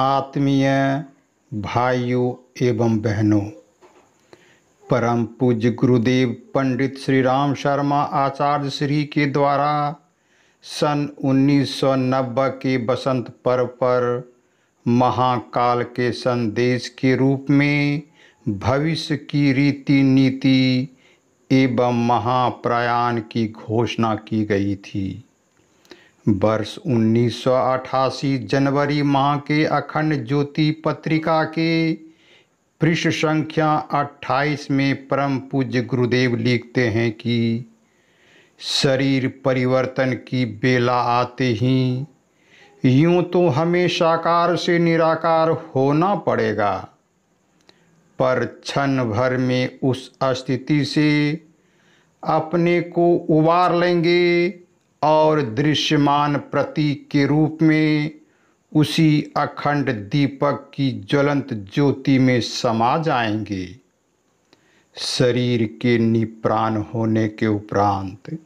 आत्मीय भाइयों एवं बहनों परम पूज्य गुरुदेव पंडित श्री राम शर्मा आचार्य श्री के द्वारा सन 1990 के बसंत पर्व पर महाकाल के संदेश के रूप में भविष्य की रीति नीति एवं महाप्रयाण की घोषणा की गई थी वर्ष 1988 जनवरी माह के अखंड ज्योति पत्रिका के पृष्ठ संख्या 28 में परम पूज्य गुरुदेव लिखते हैं कि शरीर परिवर्तन की बेला आते ही यूं तो हमें साकार से निराकार होना पड़ेगा पर क्षण भर में उस स्थिति से अपने को उबार लेंगे और दृश्यमान प्रतीक के रूप में उसी अखंड दीपक की ज्वलंत ज्योति में समा जाएंगे शरीर के निप्राण होने के उपरांत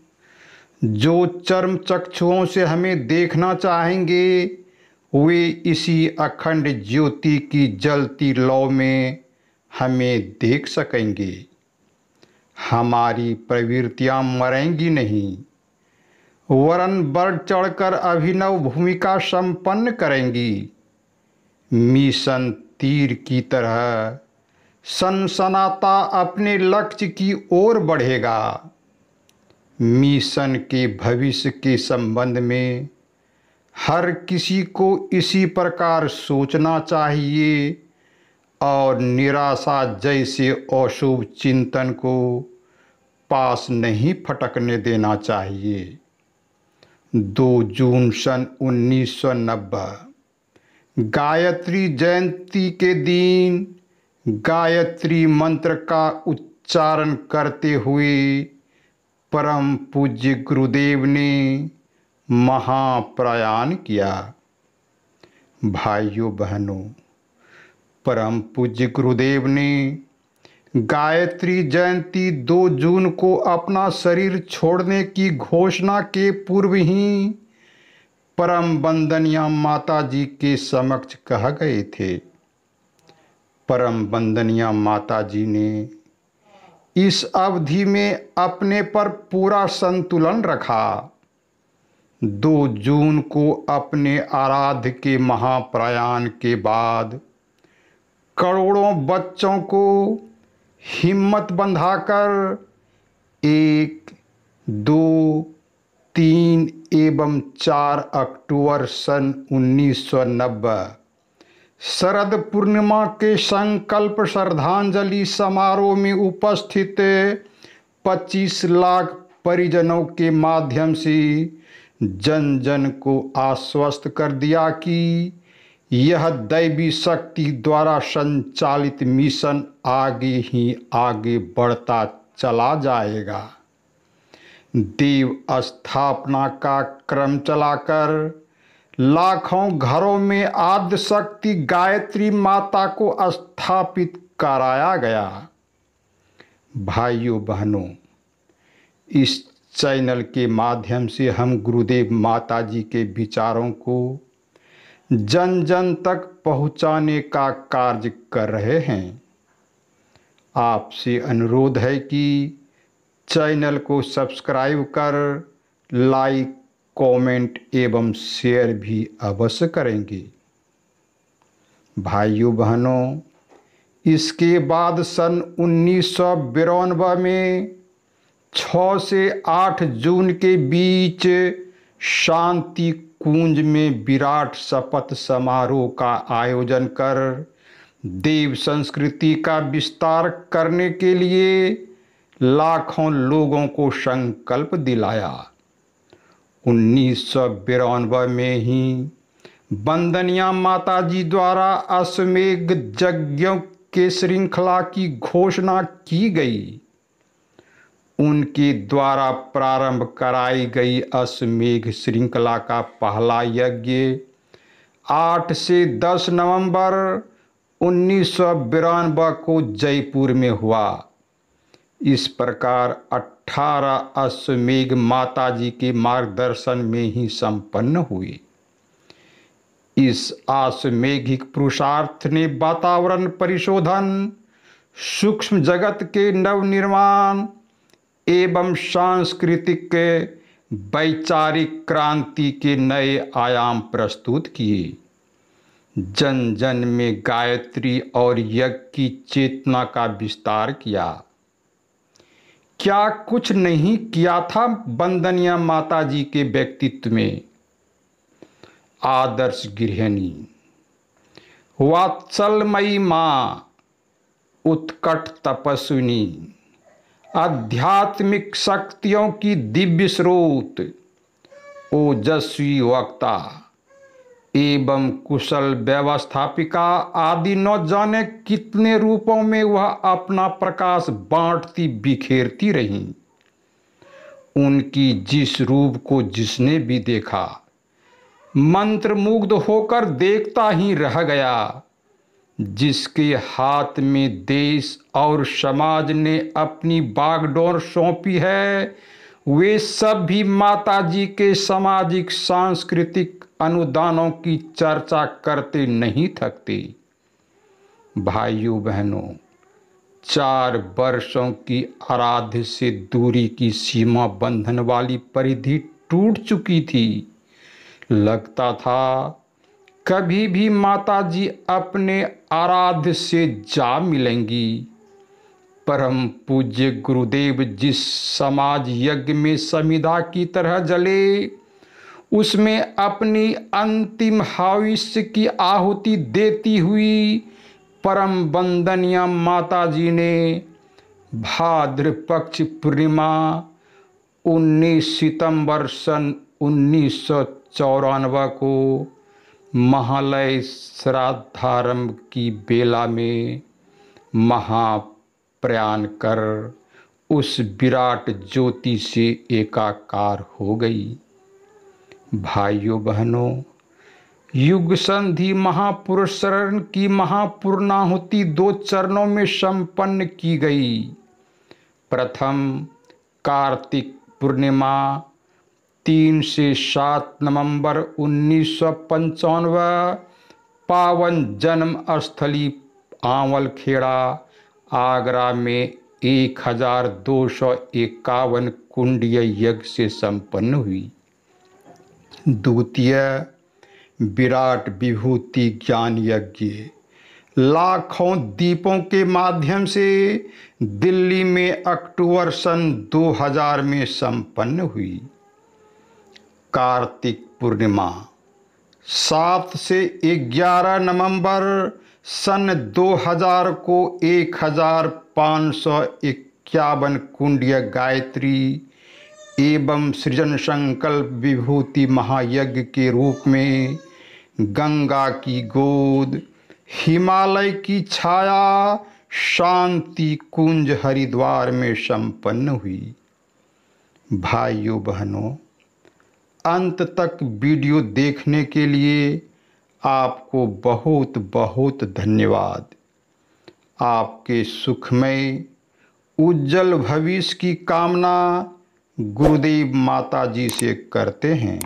जो चर्म चक्षुओं से हमें देखना चाहेंगे वे इसी अखंड ज्योति की जलती लौ में हमें देख सकेंगे हमारी प्रवृत्तियां मरेंगी नहीं वरन बढ़ चढ़कर अभिनव भूमिका संपन्न करेंगी मिशन तीर की तरह सनसनाता अपने लक्ष्य की ओर बढ़ेगा मिशन के भविष्य के संबंध में हर किसी को इसी प्रकार सोचना चाहिए और निराशा जैसे अशुभ चिंतन को पास नहीं फटकने देना चाहिए दो जून सन उन्नीस गायत्री जयंती के दिन गायत्री मंत्र का उच्चारण करते हुए परम पूज्य गुरुदेव ने महाप्रयाण किया भाइयों बहनों परम पूज्य गुरुदेव ने गायत्री जयंती 2 जून को अपना शरीर छोड़ने की घोषणा के पूर्व ही परम बंदनिया माता जी के समक्ष कह गए थे परम बंदनिया माता जी ने इस अवधि में अपने पर पूरा संतुलन रखा दो जून को अपने आराध्य के महाप्रयाण के बाद करोड़ों बच्चों को हिम्मत बंधाकर एक दो तीन एवं चार अक्टूबर सन 1990 शरद पूर्णिमा के संकल्प श्रद्धांजलि समारोह में उपस्थित 25 लाख परिजनों के माध्यम से जन जन को आश्वस्त कर दिया कि यह दैवी शक्ति द्वारा संचालित मिशन आगे ही आगे बढ़ता चला जाएगा देव स्थापना का क्रम चलाकर लाखों घरों में आद्य शक्ति गायत्री माता को स्थापित कराया गया भाइयों बहनों इस चैनल के माध्यम से हम गुरुदेव माता जी के विचारों को जन जन तक पहुंचाने का कार्य कर रहे हैं आपसे अनुरोध है कि चैनल को सब्सक्राइब कर लाइक कमेंट एवं शेयर भी अवश्य करेंगे भाइयों बहनों इसके बाद सन उन्नीस सौ में 6 से 8 जून के बीच शांति कुंज में विराट शपथ समारोह का आयोजन कर देव संस्कृति का विस्तार करने के लिए लाखों लोगों को संकल्प दिलाया उन्नीस सौ बिरानवे में ही बंदनिया जी द्वारा अश्वेघ यज्ञों के श्रृंखला की घोषणा की गई उनके द्वारा प्रारंभ कराई गई अश्वमेघ श्रृंखला का पहला यज्ञ 8 से 10 नवंबर उन्नीस को जयपुर में हुआ इस प्रकार 18 अश्वमेघ माताजी के मार्गदर्शन में ही संपन्न हुए इस आश्वेघिक पुरुषार्थ ने वातावरण परिशोधन सूक्ष्म जगत के नवनिर्माण एवं सांस्कृतिक वैचारिक क्रांति के नए आयाम प्रस्तुत किए जन जन में गायत्री और यज्ञ की चेतना का विस्तार किया क्या कुछ नहीं किया था वंदनिया माता जी के व्यक्तित्व में आदर्श गृहिणी वात्सलमयी माँ उत्कट तपस्विनी आध्यात्मिक शक्तियों की दिव्य स्रोत ओजस्वी वक्ता एवं कुशल व्यवस्थापिका आदि न जाने कितने रूपों में वह अपना प्रकाश बांटती बिखेरती रहीं उनकी जिस रूप को जिसने भी देखा मंत्रमुग्ध होकर देखता ही रह गया जिसके हाथ में देश और समाज ने अपनी बागडोर सौंपी है वे सब भी माताजी के सामाजिक सांस्कृतिक अनुदानों की चर्चा करते नहीं थकते भाइयों बहनों चार वर्षों की आराध्य से दूरी की सीमा बंधन वाली परिधि टूट चुकी थी लगता था कभी भी माता जी अपने आराध्य से जा मिलेंगी परम पूज्य गुरुदेव जिस समाज यज्ञ में समिधा की तरह जले उसमें अपनी अंतिम हाविष्य की आहुति देती हुई परम वंदनीय माता जी ने भाद्र पक्ष पूर्णिमा 19 सितंबर सन उन्नीस को महालय श्राद्धारंभ की बेला में महाप्रयाण कर उस विराट ज्योति से एकाकार हो गई भाइयों बहनों युग संधि महापुरुष शरण की महापूर्णाहुति दो चरणों में संपन्न की गई प्रथम कार्तिक पूर्णिमा तीन से सात नवंबर उन्नीस सौ पंचानवे पावन जन्म स्थली आंवल खेड़ा आगरा में एक हजार दो सौ इक्यावन कुंडीय यज्ञ से संपन्न हुई द्वितीय विराट विभूति ज्ञान यज्ञ लाखों दीपों के माध्यम से दिल्ली में अक्टूबर सन 2000 में संपन्न हुई कार्तिक पूर्णिमा सात से ग्यारह नवंबर सन 2000 को एक हजार पाँच सौ इक्यावन कुंडिय गायत्री एवं सृजन संकल्प विभूति महायज्ञ के रूप में गंगा की गोद हिमालय की छाया शांति कुंज हरिद्वार में संपन्न हुई भाइयों बहनों अंत तक वीडियो देखने के लिए आपको बहुत बहुत धन्यवाद आपके सुखमय उज्जवल भविष्य की कामना गुरुदेव माता जी से करते हैं